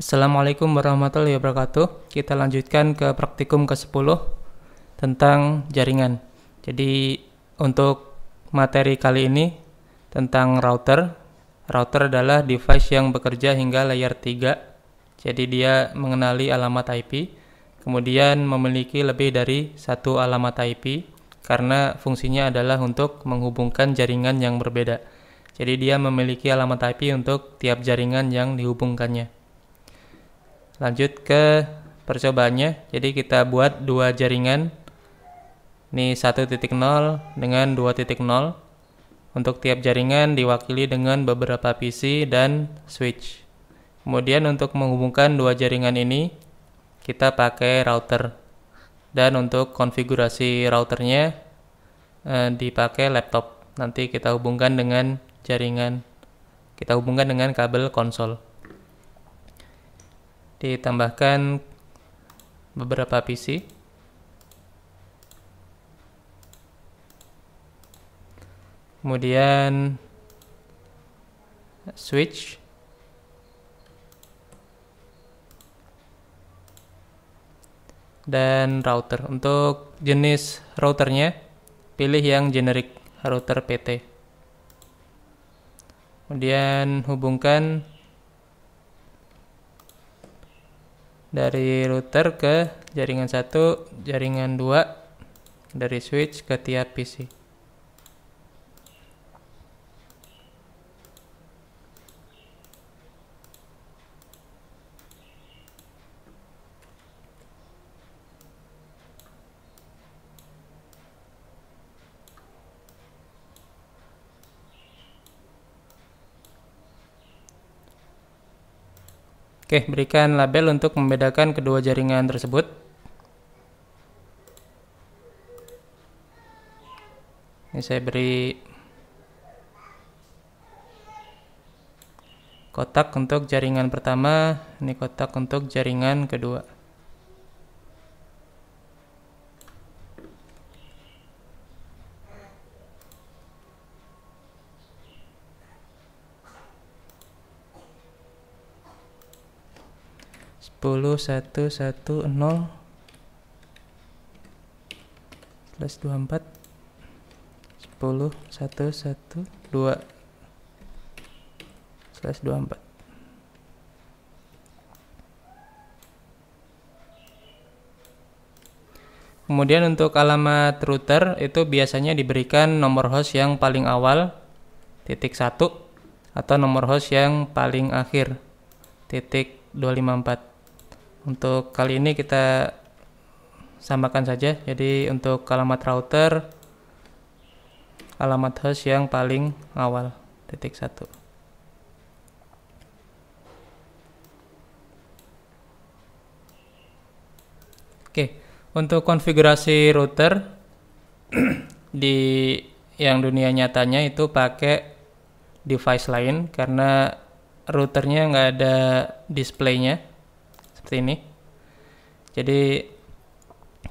Assalamualaikum warahmatullahi wabarakatuh. Kita lanjutkan ke praktikum ke-10 tentang jaringan. Jadi untuk materi kali ini tentang router. Router adalah device yang bekerja hingga layer 3. Jadi dia mengenali alamat IP, kemudian memiliki lebih dari satu alamat IP karena fungsinya adalah untuk menghubungkan jaringan yang berbeda. Jadi dia memiliki alamat IP untuk tiap jaringan yang dihubungkannya lanjut ke percobaannya jadi kita buat dua jaringan ini 1.0 dengan 2.0 untuk tiap jaringan diwakili dengan beberapa PC dan switch kemudian untuk menghubungkan dua jaringan ini kita pakai router dan untuk konfigurasi routernya eh, dipakai laptop nanti kita hubungkan dengan jaringan kita hubungkan dengan kabel konsol ditambahkan beberapa PC. Kemudian switch. Dan router. Untuk jenis routernya, pilih yang generic router PT. Kemudian hubungkan dari router ke jaringan 1, jaringan 2 dari switch ke tiap PC. Oke, berikan label untuk membedakan kedua jaringan tersebut. Ini saya beri kotak untuk jaringan pertama, ini kotak untuk jaringan kedua. sepuluh satu satu nol plus dua empat sepuluh satu satu dua plus dua empat Kemudian untuk alamat router itu biasanya diberikan nomor host yang paling awal titik 1 atau nomor host yang paling akhir titik 254. Untuk kali ini kita samakan saja. Jadi untuk alamat router alamat host yang paling awal titik satu. Oke, untuk konfigurasi router di yang dunia nyatanya itu pakai device lain karena routernya nggak ada displaynya ini. Jadi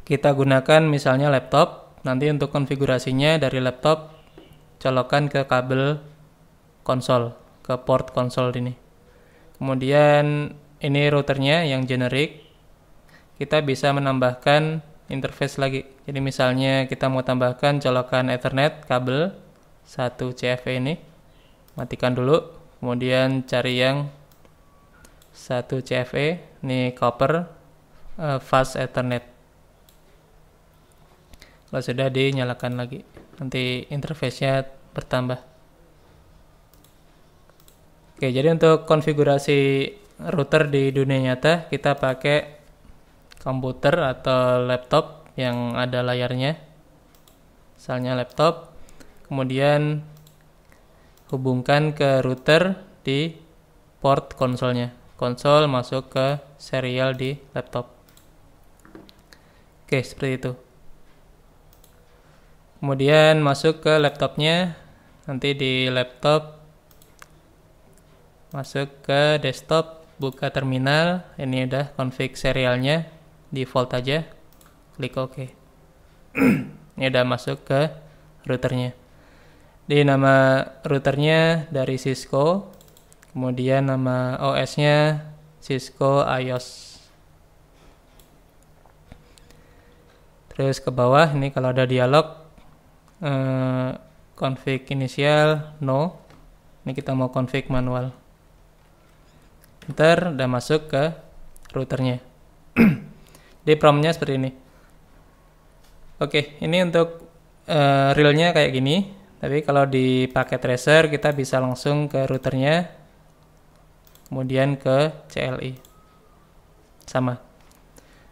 kita gunakan misalnya laptop, nanti untuk konfigurasinya dari laptop colokan ke kabel konsol, ke port konsol ini. Kemudian ini routernya yang generik. Kita bisa menambahkan interface lagi. Jadi misalnya kita mau tambahkan colokan Ethernet kabel 1 CFE ini. Matikan dulu, kemudian cari yang satu CFE ini copper uh, fast ethernet kalau sudah dinyalakan lagi nanti interface-nya bertambah oke jadi untuk konfigurasi router di dunia nyata kita pakai komputer atau laptop yang ada layarnya misalnya laptop kemudian hubungkan ke router di port konsolnya konsol masuk ke serial di laptop. Oke, seperti itu. Kemudian masuk ke laptopnya, nanti di laptop masuk ke desktop, buka terminal, ini udah config serialnya, default aja, klik OK. ini udah masuk ke routernya. Di nama routernya dari Cisco, kemudian nama OS-nya Cisco iOS. Terus ke bawah ini kalau ada dialog eh, config inisial no. Ini kita mau config manual. Ntar udah masuk ke routernya. Di promnya seperti ini. Oke, ini untuk uh, eh, realnya kayak gini. Tapi kalau dipakai tracer kita bisa langsung ke routernya kemudian ke CLI. E. Sama.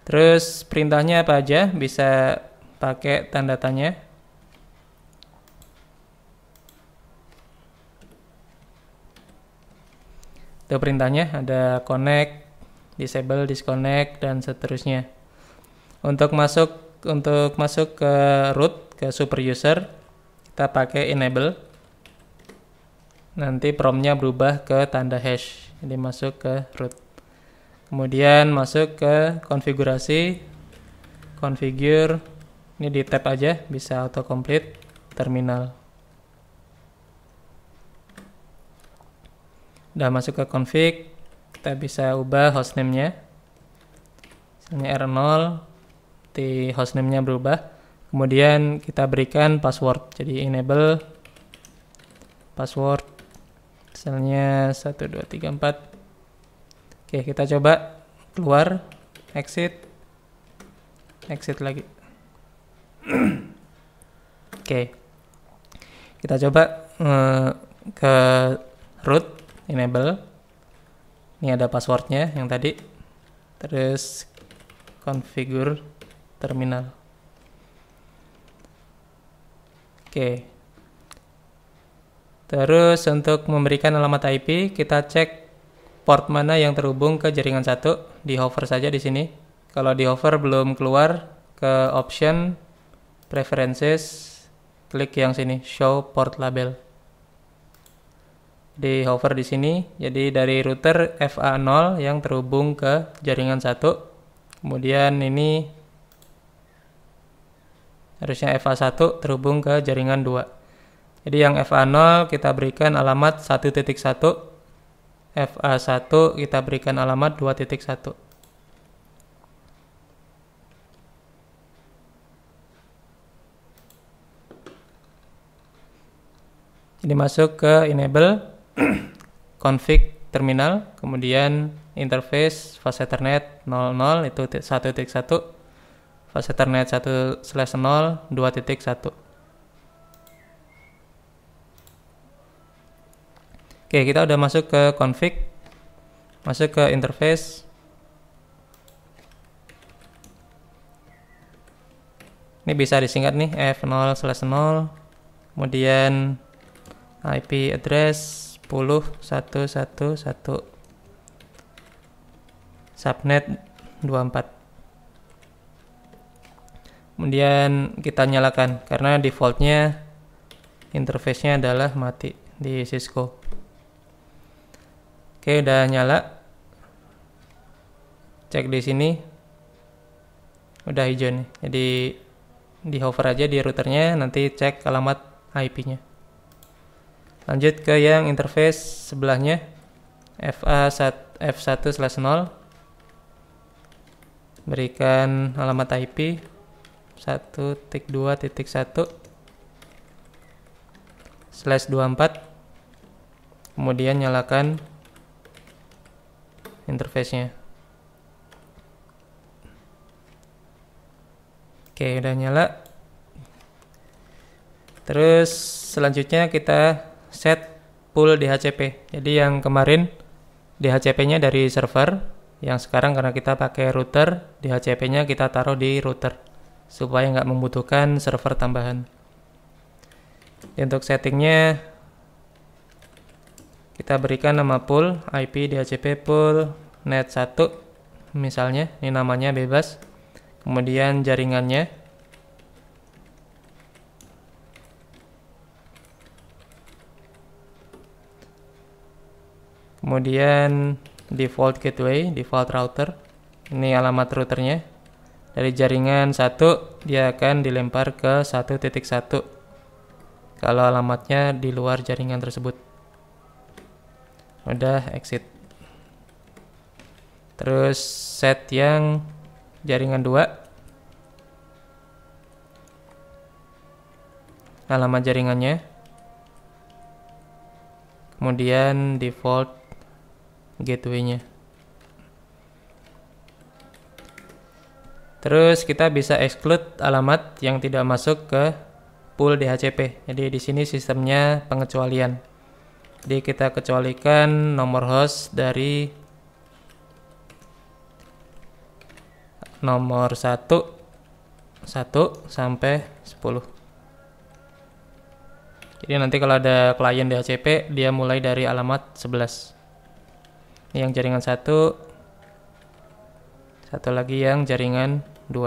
Terus perintahnya apa aja? Bisa pakai tanda tanya. Itu perintahnya, ada connect, disable, disconnect, dan seterusnya. Untuk masuk untuk masuk ke root, ke super user, kita pakai enable. Nanti promnya berubah ke tanda hash. Jadi masuk ke root. Kemudian masuk ke konfigurasi, configure, ini di tab aja bisa auto complete terminal. Udah masuk ke config, kita bisa ubah hostname-nya. Misalnya R0, di hostname-nya berubah. Kemudian kita berikan password, jadi enable password Selnya 1, 2, 3, 4. Oke, kita coba keluar, exit, exit lagi. Oke, kita coba mm, ke root, enable. Ini ada passwordnya yang tadi. Terus configure terminal. Oke, Terus untuk memberikan alamat IP, kita cek port mana yang terhubung ke jaringan satu. Di hover saja di sini. Kalau di hover belum keluar, ke option, preferences, klik yang sini, show port label. Di hover di sini, jadi dari router FA0 yang terhubung ke jaringan satu. Kemudian ini harusnya FA1 terhubung ke jaringan 2. Jadi yang FA0 kita berikan alamat 1.1, FA1 kita berikan alamat 2.1. Jadi masuk ke enable config terminal, kemudian interface fast ethernet 00 itu 1.1 fast ethernet 1/0 2.1 Oke, kita udah masuk ke config. Masuk ke interface. Ini bisa disingkat nih F0/0 kemudian IP address 1. subnet 24 kemudian kita nyalakan karena defaultnya interface-nya adalah mati di Cisco Oke, udah nyala. Cek di sini. Udah hijau nih. Jadi di hover aja di routernya, nanti cek alamat IP-nya. Lanjut ke yang interface sebelahnya. FA F1/0 berikan alamat IP 1.2.1 slash 24 kemudian nyalakan interface-nya. Oke, udah nyala. Terus selanjutnya kita set pool DHCP. Jadi yang kemarin DHCP-nya dari server, yang sekarang karena kita pakai router, DHCP-nya kita taruh di router supaya nggak membutuhkan server tambahan. Untuk settingnya kita berikan nama pool IP DHCP pool net1 misalnya ini namanya bebas kemudian jaringannya kemudian default gateway default router ini alamat routernya dari jaringan 1 dia akan dilempar ke 1.1 kalau alamatnya di luar jaringan tersebut udah exit terus set yang jaringan 2 alamat jaringannya kemudian default gateway-nya Terus kita bisa exclude alamat yang tidak masuk ke pool DHCP. Jadi di sini sistemnya pengecualian. Jadi kita kecualikan nomor host dari nomor 1 1 sampai 10. Jadi nanti kalau ada klien DHCP dia mulai dari alamat 11. Ini yang jaringan 1 satu lagi yang jaringan 2.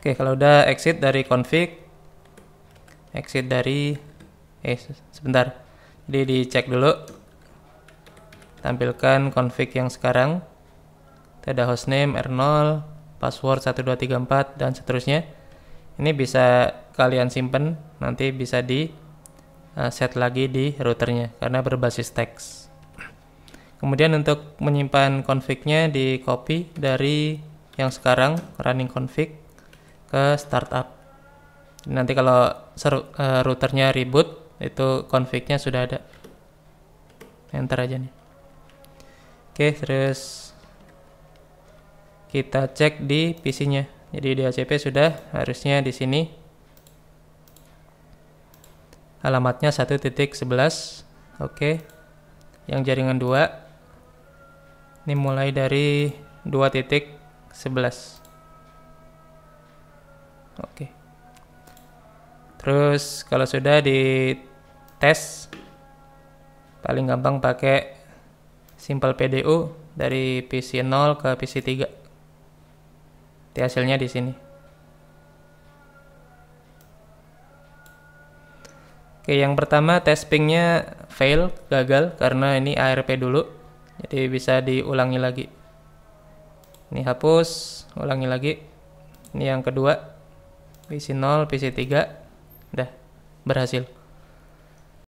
Oke, kalau udah exit dari config exit dari eh sebentar jadi dicek dulu tampilkan config yang sekarang kita ada hostname r0 password 1234 dan seterusnya ini bisa kalian simpen nanti bisa di eh, set lagi di routernya karena berbasis teks kemudian untuk menyimpan confignya di copy dari yang sekarang running config ke startup nanti kalau uh, routernya reboot itu config sudah ada enter aja nih oke terus kita cek di PC-nya jadi di ACP sudah harusnya di sini alamatnya 1.11 oke yang jaringan 2 ini mulai dari 2.11 oke terus kalau sudah di tes paling gampang pakai simple PDU dari PC0 ke PC3 Di hasilnya di sini Oke yang pertama tes pingnya fail gagal karena ini ARP dulu jadi bisa diulangi lagi ini hapus ulangi lagi ini yang kedua PC0 PC3 dah berhasil